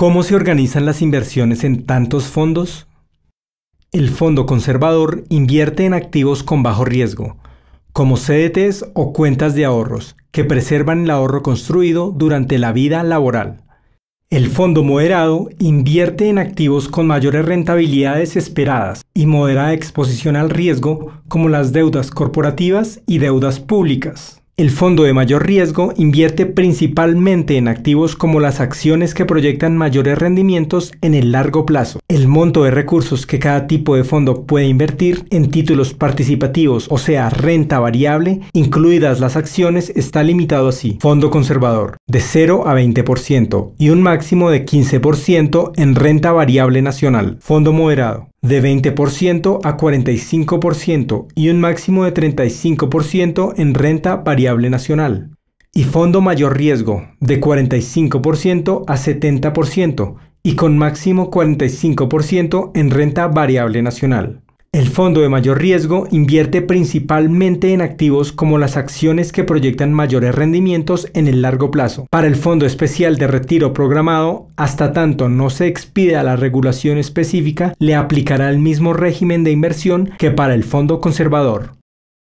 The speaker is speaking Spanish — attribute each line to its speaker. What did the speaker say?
Speaker 1: ¿Cómo se organizan las inversiones en tantos fondos? El fondo conservador invierte en activos con bajo riesgo, como CDTs o cuentas de ahorros, que preservan el ahorro construido durante la vida laboral. El fondo moderado invierte en activos con mayores rentabilidades esperadas y moderada exposición al riesgo como las deudas corporativas y deudas públicas. El fondo de mayor riesgo invierte principalmente en activos como las acciones que proyectan mayores rendimientos en el largo plazo. El monto de recursos que cada tipo de fondo puede invertir en títulos participativos, o sea, renta variable, incluidas las acciones, está limitado así. Fondo conservador, de 0 a 20% y un máximo de 15% en renta variable nacional. Fondo moderado, de 20% a 45% y un máximo de 35% en renta variable nacional. Y fondo mayor riesgo, de 45% a 70% y con máximo 45% en renta variable nacional. El fondo de mayor riesgo invierte principalmente en activos como las acciones que proyectan mayores rendimientos en el largo plazo. Para el fondo especial de retiro programado, hasta tanto no se expida la regulación específica, le aplicará el mismo régimen de inversión que para el fondo conservador.